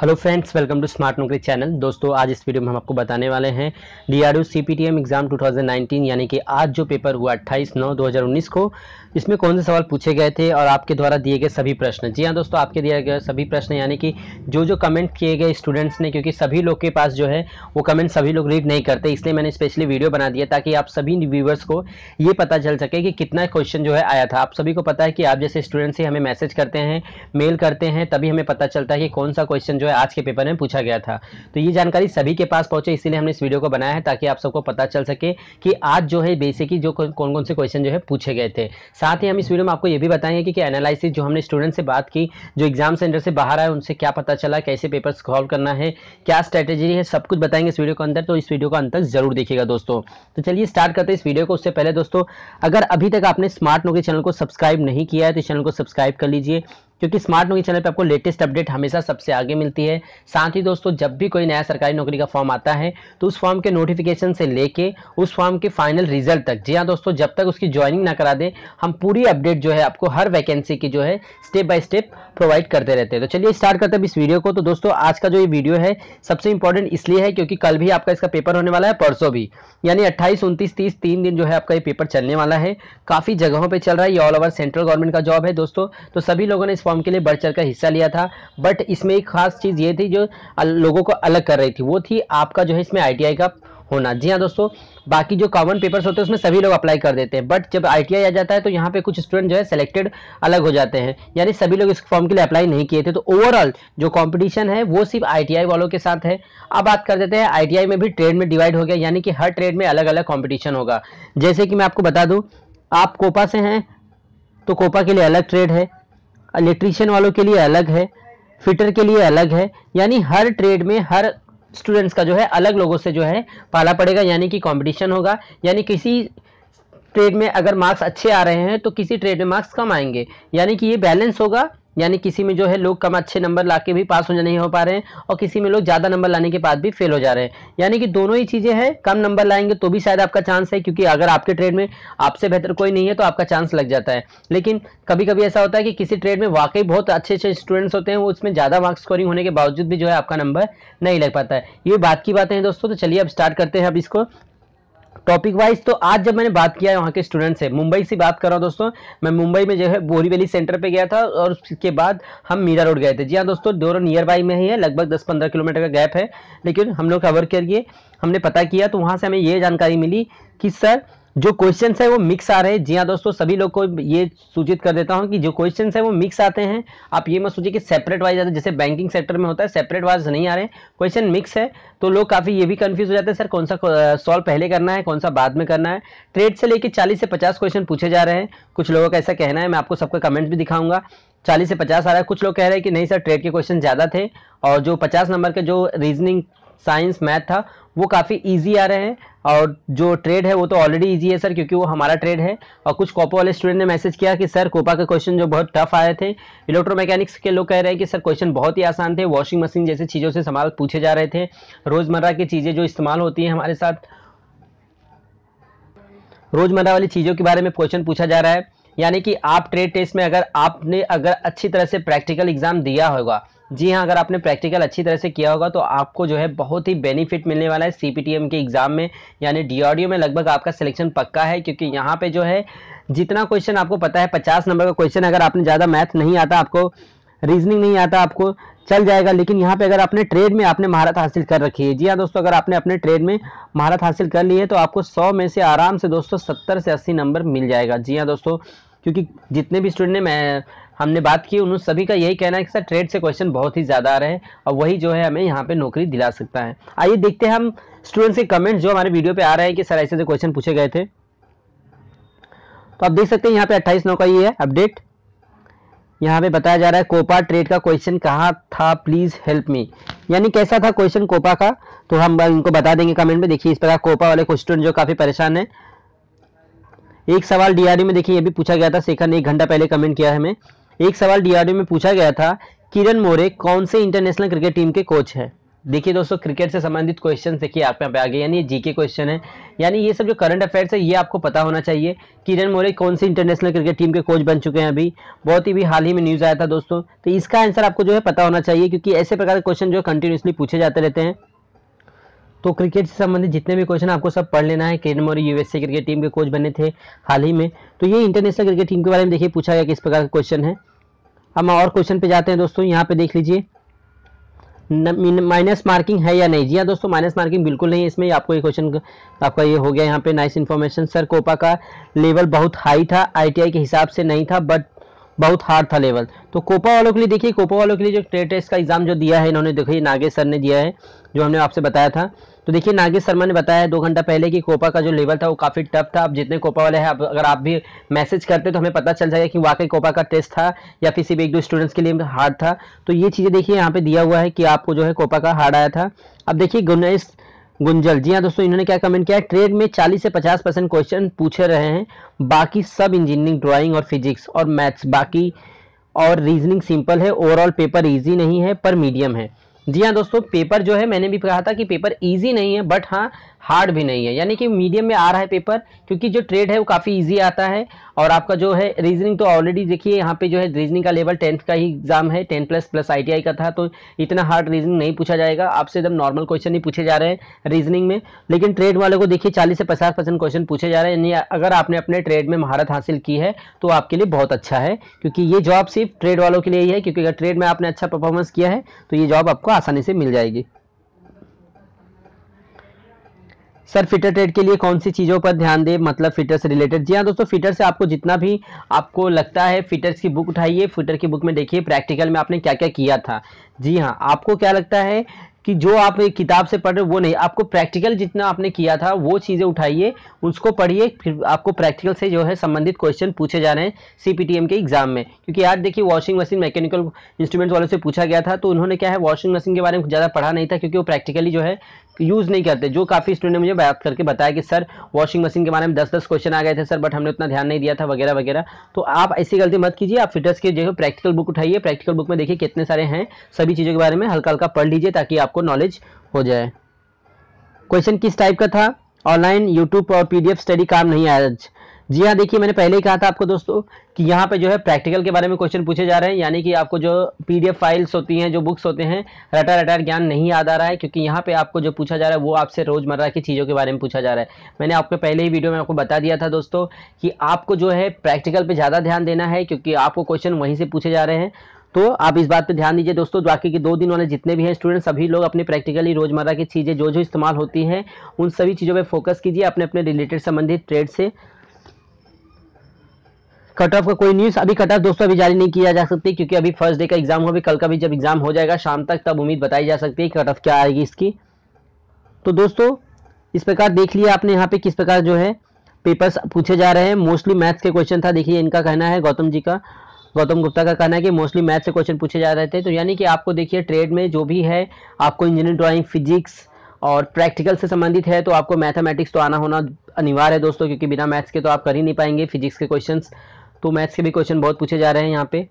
hello friends welcome to smart Naukri channel दोस्तों आज इस वीडियो में हम आपको बताने वाले हैं डी आर एग्ज़ाम 2019 यानी कि आज जो पेपर हुआ 28 नौ 2019 को इसमें कौन से सवाल पूछे गए थे और आपके द्वारा दिए गए सभी प्रश्न जी हाँ दोस्तों आपके दिए गए सभी प्रश्न यानी कि जो जो कमेंट किए गए स्टूडेंट्स ने क्योंकि सभी लोग के पास जो है वो कमेंट सभी लोग रीड नहीं करते इसलिए मैंने स्पेशली वीडियो बना दिया ताकि आप सभी व्यूवर्स को ये पता चल सके कि कितना क्वेश्चन जो है आया था आप सभी को पता है कि आप जैसे स्टूडेंट्स ही हमें मैसेज करते हैं मेल करते हैं तभी हमें पता चलता है कि कौन सा क्वेश्चन जो में आज के पेपर में पूछा गया था तो ये जानकारी सभी के पास पहुंचे इसीलिए हमने इस वीडियो को बनाया है ताकि आप सबको पता चल सके कि आज जो है बेसिकली जो कौन कौन से क्वेश्चन जो है पूछे गए थे साथ ही हम इस वीडियो में आपको ये भी बताएंगे कि, कि एनालिसिस जो हमने स्टूडेंट से बात की जो एग्जाम सेंटर से बाहर आए उनसे क्या पता चला कैसे पेपर सॉल्व करना है क्या स्ट्रैटेजी है सब कुछ बताएंगे इस वीडियो के अंदर तो इस वीडियो का अंत तक जरूर देखिएगा दोस्तों तो चलिए स्टार्ट करते हैं इस वीडियो को उससे पहले दोस्तों अगर अभी तक आपने स्मार्ट नौकरी चैनल को सब्सक्राइब नहीं किया है तो चैनल को सब्सक्राइब कर लीजिए क्योंकि स्मार्ट नौकरी चैनल पे आपको लेटेस्ट अपडेट हमेशा सबसे आगे मिलती है साथ ही दोस्तों जब भी कोई नया सरकारी नौकरी का फॉर्म आता है तो उस फॉर्म के नोटिफिकेशन से लेके उस फॉर्म के फाइनल रिजल्ट तक जी हाँ दोस्तों जब तक उसकी ज्वाइनिंग ना करा दे हम पूरी अपडेट जो है आपको हर वैकेंसी की जो है स्टेप बाय स्टेप प्रोवाइड करते रहते हैं तो चलिए स्टार्ट करते हैं इस वीडियो को तो दोस्तों आज का जो ये वीडियो है सबसे इंपॉर्टेंट इसलिए है क्योंकि कल भी आपका इसका पेपर होने वाला है परसों भी यानी अट्ठाईस उनतीस तीस तीन दिन जो है आपका ये पेपर चलने वाला है काफ़ी जगहों पर चल रहा है ये ऑल ओवर सेंट्रल गवर्नमेंट का जॉब है दोस्तों तो सभी लोगों ने इस प्लेटफॉर्म के लिए बढ़ चढ़ हिस्सा लिया था बट इसमें एक खास चीज़ ये थी जो लोगों को अलग कर रही थी वो थी आपका जो है इसमें आई का होना जी हाँ दोस्तों बाकी जो कॉमन पेपर्स होते हैं उसमें सभी लोग अप्लाई कर देते हैं बट जब आई आ जाता है तो यहाँ पे कुछ स्टूडेंट जो है सिलेक्टेड अलग हो जाते हैं यानी सभी लोग इस फॉर्म के लिए अप्लाई नहीं किए थे तो ओवरऑल जो कंपटीशन है वो सिर्फ आई वालों के साथ है अब बात कर देते हैं आई में भी ट्रेड में डिवाइड हो गया यानी कि हर ट्रेड में अलग अलग कॉम्पिटिशन होगा जैसे कि मैं आपको बता दूँ आप कोपा से हैं तो कोपा के लिए अलग ट्रेड है इलेक्ट्रीशियन वालों के लिए अलग है फिटर के लिए अलग है यानी हर ट्रेड में हर स्टूडेंट्स का जो है अलग लोगों से जो है पाला पड़ेगा यानी कि कंपटीशन होगा यानी किसी ट्रेड में अगर मार्क्स अच्छे आ रहे हैं तो किसी ट्रेड में मार्क्स कम आएंगे यानी कि ये बैलेंस होगा यानी किसी में जो है लोग कम अच्छे नंबर ला के भी पास हो नहीं हो पा रहे हैं और किसी में लोग ज़्यादा नंबर लाने के बाद भी फेल हो जा रहे हैं यानी कि दोनों ही चीज़ें हैं कम नंबर लाएंगे तो भी शायद आपका चांस है क्योंकि अगर आपके ट्रेड में आपसे बेहतर कोई नहीं है तो आपका चांस लग जाता है लेकिन कभी कभी ऐसा होता है कि किसी ट्रेड में वाकई बहुत अच्छे अच्छे स्टूडेंट्स होते हैं उसमें ज़्यादा मार्क्स स्कोरिंग होने के बावजूद भी जो है आपका नंबर नहीं लग पाता है ये बात की बातें हैं दोस्तों तो चलिए अब स्टार्ट करते हैं अब इसको टॉपिक वाइज तो आज जब मैंने बात किया है वहाँ के स्टूडेंट से मुंबई से बात कर रहा हूँ दोस्तों मैं मुंबई में जो है बोरीवली सेंटर पे गया था और उसके बाद हम मीरा रोड गए थे जी हाँ दोस्तों दोनों नियर बाई में ही है लगभग 10-15 किलोमीटर का गैप है लेकिन हम लोग कवर करिए हमने पता किया तो वहाँ से हमें ये जानकारी मिली कि सर जो क्वेश्चन है वो मिक्स आ रहे हैं जी हाँ दोस्तों सभी लोग को ये सूचित कर देता हूँ कि जो क्वेश्चन है वो मिक्स आते हैं आप ये मत सोचिए कि सेपरेट वाइज आते हैं जैसे बैंकिंग सेक्टर में होता है सेपरेट वाइज नहीं आ रहे क्वेश्चन मिक्स है तो लोग काफ़ी ये भी कन्फ्यूज हो जाते हैं सर कौन सा सॉल्व पहले करना है कौन सा बाद में करना है ट्रेड से लेकर चालीस से पचास क्वेश्चन पूछे जा रहे हैं कुछ लोगों का ऐसा कहना है मैं आपको सबका कमेंट भी दिखाऊंगा चालीस से पचास आ रहा है कुछ लोग कह रहे हैं कि नहीं सर ट्रेड के क्वेश्चन ज़्यादा थे और जो पचास नंबर के जो रीजनिंग साइंस मैथ था वो काफ़ी इजी आ रहे हैं और जो ट्रेड है वो तो ऑलरेडी इजी है सर क्योंकि वो हमारा ट्रेड है और कुछ कॉपो वाले स्टूडेंट ने मैसेज किया कि सर कोपा के क्वेश्चन जो बहुत टफ आए थे इलेक्ट्रो मैकेनिक्स के लोग कह रहे हैं कि सर क्वेश्चन बहुत ही आसान थे वॉशिंग मशीन जैसे चीज़ों से सवाल पूछे जा रहे थे रोज़मर्रा की चीज़ें जो इस्तेमाल होती हैं हमारे साथ रोज़मर्रा वाली चीज़ों के बारे में क्वेश्चन पूछा जा रहा है यानी कि आप ट्रेड टेस्ट में अगर आपने अगर अच्छी तरह से प्रैक्टिकल एग्ज़ाम दिया होगा जी हाँ अगर आपने प्रैक्टिकल अच्छी तरह से किया होगा तो आपको जो है बहुत ही बेनिफिट मिलने वाला है सी के एग्ज़ाम में यानी डी में लगभग आपका सिलेक्शन पक्का है क्योंकि यहाँ पे जो है जितना क्वेश्चन आपको पता है पचास नंबर का क्वेश्चन अगर आपने ज़्यादा मैथ नहीं आता आपको रीजनिंग नहीं आता आपको चल जाएगा लेकिन यहाँ पे अगर आपने ट्रेड में आपने महारत हासिल कर रखी है जी हाँ दोस्तों अगर आपने अपने ट्रेड में महारत हासिल कर ली है तो आपको सौ में से आराम से दोस्तों सत्तर से अस्सी नंबर मिल जाएगा जी हाँ दोस्तों क्योंकि जितने भी स्टूडेंट ने हमने बात की उन सभी का यही कहना है कि सर ट्रेड से क्वेश्चन बहुत ही ज़्यादा आ रहे हैं और वही जो है हमें यहाँ पे नौकरी दिला सकता है आइए देखते हैं हम स्टूडेंट्स के कमेंट्स जो हमारे वीडियो पे आ रहे हैं कि सर ऐसे ऐसे क्वेश्चन पूछे गए थे तो आप देख सकते हैं यहाँ पे अट्ठाईस नौ का ये है अपडेट यहाँ पे बताया जा रहा है कोपा ट्रेड का क्वेश्चन कहाँ था प्लीज़ हेल्प मी यानी कैसा था क्वेश्चन कोपा का तो हम इनको बता देंगे कमेंट में देखिए इस प्रकार कोपा वाले क्वेश्चन जो काफ़ी परेशान है एक सवाल डीआरडी में देखिए ये भी पूछा गया था सेकंड एक घंटा पहले कमेंट किया है हमें एक सवाल डीआरडीओ में पूछा गया था किरण मोरे कौन से इंटरनेशनल क्रिकेट टीम के कोच हैं देखिए दोस्तों क्रिकेट से संबंधित क्वेश्चन देखिए आप यहाँ पे आगे यानी यानी जीके क्वेश्चन है यानी ये सब जो करंट अफेयर्स है ये आपको पता होना चाहिए किरण मोरे कौन सी इंटरनेशनल क्रिकेट टीम के कोच बन चुके हैं अभी बहुत ही भी हाल ही में न्यूज़ आया था दोस्तों तो इसका आंसर आपको जो है पता होना चाहिए क्योंकि ऐसे प्रकार के क्वेश्चन जो कंटिन्यूसली पूछे जाते रहते हैं तो क्रिकेट से संबंधित जितने भी क्वेश्चन आपको सब पढ़ लेना है Kiran More USA cricket team के कोच बने थे हाल ही में तो ये इंटरनेशनल क्रिकेट टीम के बारे में देखिए पूछा गया किस प्रकार का क्वेश्चन है हम और क्वेश्चन पे जाते हैं दोस्तों यहाँ पे देख लीजिए माइनस मार्किंग है या नहीं जी हाँ दोस्तों माइनस मार्किंग बिल्कुल नहीं है इसमें आपको ये क्वेश्चन आपका ये हो गया यहाँ पे नाइस इन्फॉर्मेशन सर कोपा का लेवल बहुत हाई था आईटीआई के हिसाब से नहीं था बट बहुत हार्ड था लेवल तो कोपा वालों के लिए देखिए कोपा वालों के लिए जो टेट टेस्ट का एग्ज़ाम जो दिया है इन्होंने देखिए नागेश सर ने दिया है जो हमने आपसे बताया था तो देखिए नागेश शर्मा ने बताया दो घंटा पहले कि कोपा का जो लेवल था वो काफ़ी टफ था अब जितने कोपा वाले हैं अब अगर आप भी मैसेज करते तो हमें पता चल जाएगा कि वाकई कोपा का टेस्ट था या किसी भी एक दो स्टूडेंट्स के लिए हार्ड था तो ये चीज़ें देखिए यहाँ पे दिया हुआ है कि आपको जो है कोपा का हार्ड आया था अब देखिए गुनेश गुंजल जी हाँ दोस्तों इन्होंने क्या कमेंट किया ट्रेड में 40 से 50 परसेंट क्वेश्चन पूछे रहे हैं बाकी सब इंजीनियरिंग ड्राइंग और फिजिक्स और मैथ्स बाकी और रीजनिंग सिंपल है ओवरऑल पेपर ईजी नहीं है पर मीडियम है जी हाँ दोस्तों पेपर जो है मैंने भी कहा था कि पेपर ईजी नहीं है बट हाँ हार्ड भी नहीं है यानी कि मीडियम में आ रहा है पेपर क्योंकि जो ट्रेड है वो काफ़ी ईजी आता है और आपका जो है रीजनिंग तो ऑलरेडी देखिए यहाँ पे जो है रीजनिंग का लेवल टेंथ का ही एग्जाम है टेन प्लस प्लस आई का था तो इतना हार्ड रीजनिंग नहीं पूछा जाएगा आपसे एकदम नॉर्मल क्वेश्चन ही पूछे जा रहे हैं रीजनिंग में लेकिन ट्रेड वाले को देखिए चालीस से पचास परसेंट क्वेश्चन पूछे जा रहे हैं यानी अगर आपने अपने ट्रेड में महारत हासिल की है तो आपके लिए बहुत अच्छा है क्योंकि ये जॉब सिर्फ ट्रेड वालों के लिए ही है क्योंकि अगर ट्रेड में आपने अच्छा परफॉर्मेंस किया है तो ये जॉब आपको आसानी से मिल जाएगी सर फिटर ट्रेड के लिए कौन सी चीज़ों पर ध्यान दें मतलब फिटर से रिलेटेड जी हाँ दोस्तों फिटर से आपको जितना भी आपको लगता है फिटर्स की बुक उठाइए फिटर की बुक में देखिए प्रैक्टिकल में आपने क्या क्या किया था जी हाँ आपको क्या लगता है कि जो आप किताब से पढ़ रहे वो नहीं आपको प्रैक्टिकल जितना आपने किया था वो चीज़ें उठाइए उसको पढ़िए फिर आपको प्रैक्टिकल से जो है संबंधित क्वेश्चन पूछे जा रहे हैं सी के एग्जाम में क्योंकि यार देखिए वॉशिंग मशीन मैकेनिकल इंस्ट्रूमेंट्स वालों से पूछा गया था तो उन्होंने क्या है वॉशिंग मशीन के बारे में ज़्यादा पढ़ा नहीं था क्योंकि वो प्रैक्टिकली जो है यूज़ नहीं करते जो काफ़ी स्टूडेंट ने मुझे बात करके बताया कि सर वॉशिंग मशीन के बारे में दस दस क्वेश्चन आ गए थे सर बट हमने उतना ध्यान नहीं दिया था वगैरह वगैरह तो आप ऐसी गलती मत कीजिए आप फिटर्स के जो प्रैक्टिकल बुक उठाइए प्रैक्टिकल बुक में देखिए कितने सारे हैं सभी चीज़ों के बारे में हल्का हल्का पढ़ लीजिए ताकि आपको नॉलेज हो जाए क्वेश्चन किस टाइप का था ऑनलाइन यूट्यूब और पीडीएफ स्टडी काम नहीं आया आज जी हाँ देखिए मैंने पहले ही कहा था आपको दोस्तों कि यहाँ पे जो है प्रैक्टिकल के बारे में क्वेश्चन पूछे जा रहे हैं यानी कि आपको जो पीडीएफ फाइल्स होती हैं जो बुक्स होते हैं रटा रटा ज्ञान नहीं याद आ रहा है क्योंकि यहाँ पे आपको जो पूछा जा रहा है वो आपसे रोज़मर्रा की चीज़ों के बारे में पूछा जा रहा है मैंने आपको पहले ही वीडियो में आपको बता दिया था दोस्तों कि आपको जो है प्रैक्टिकल पर ज़्यादा ध्यान देना है क्योंकि आपको क्वेश्चन वहीं से पूछे जा रहे हैं तो आप इस बात पे ध्यान दीजिए दोस्तों बाकी के दो दिन वाले जितने भी हैं स्टूडेंट सभी लोग अपने प्रैक्टिकली रोज़मर्रा की चीज़ें जो जो इस्तेमाल होती हैं उन सभी चीज़ों पे फोकस कीजिए अपने अपने रिलेटेड संबंधित ट्रेड से कट ऑफ का कोई न्यूज अभी कट ऑफ दोस्तों अभी जारी नहीं किया जा सकती क्योंकि अभी फर्स्ट डे का एग्जाम हो अभी कल का भी जब एग्जाम हो जाएगा शाम तक तब उम्मीद बताई जा सकती है कट ऑफ क्या आएगी इसकी तो दोस्तों इस प्रकार देख लिया आपने यहाँ पे किस प्रकार जो है पेपर्स पूछे जा रहे हैं मोस्टली मैथ्स के क्वेश्चन था देखिए इनका कहना है गौतम जी का गौतम गुप्ता का कहना है कि मोस्टली मैथ्स के क्वेश्चन पूछे जा रहे थे तो यानी कि आपको देखिए ट्रेड में जो भी है आपको इंजीनियरिंग ड्राइंग फिजिक्स और प्रैक्टिकल से संबंधित है तो आपको मैथमेटिक्स तो आना होना अनिवार्य है दोस्तों क्योंकि बिना मैथ्स के तो आप कर ही नहीं पाएंगे फिजिक्स के क्वेश्चंस तो मैथ्स के भी क्वेश्चन बहुत पूछे जा रहे हैं यहाँ पे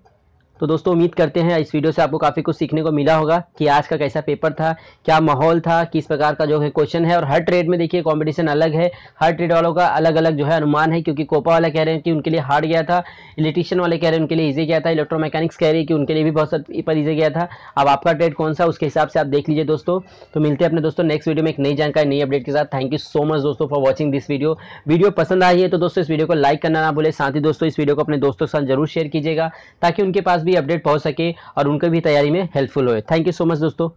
तो दोस्तों उम्मीद करते हैं इस वीडियो से आपको काफ़ी कुछ सीखने को मिला होगा कि आज का कैसा पेपर था क्या माहौल था किस प्रकार का जो है क्वेश्चन है और हर ट्रेड में देखिए कॉम्पिटिशन अलग है हर ट्रेड वालों का अलग अलग जो है अनुमान है क्योंकि कोपा वाले कह रहे हैं कि उनके लिए हार्ड गया था इलेक्ट्रिशियन वाले कह रहे हैं उनके लिए ईजी गया था इलेक्ट्रो मैकेनिक्स कह रहे हैं कि उनके लिए भी बहुत पेपर ईजी गया था अब आपका ट्रेड कौन सा उसके हिसाब से आप देख लीजिए दोस्तों तो मिलते हैं अपने दोस्तों नेक्स्ट वीडियो में एक नई जानकारी नई अपडेट के साथ थैंक यू सो मच दोस्तों for watching this video video पसंद आई है तो दोस्तों इस वीडियो को लाइक करना ना भूले साथ ही दोस्तों इस वीडियो को अपने दोस्तों के साथ जरूर शेयर कीजिएगा ताकि उनके पास भी भी अपडेट पहुँच सके और उनकी भी तैयारी में हेल्पफुल हो थैंक यू सो मच दोस्तों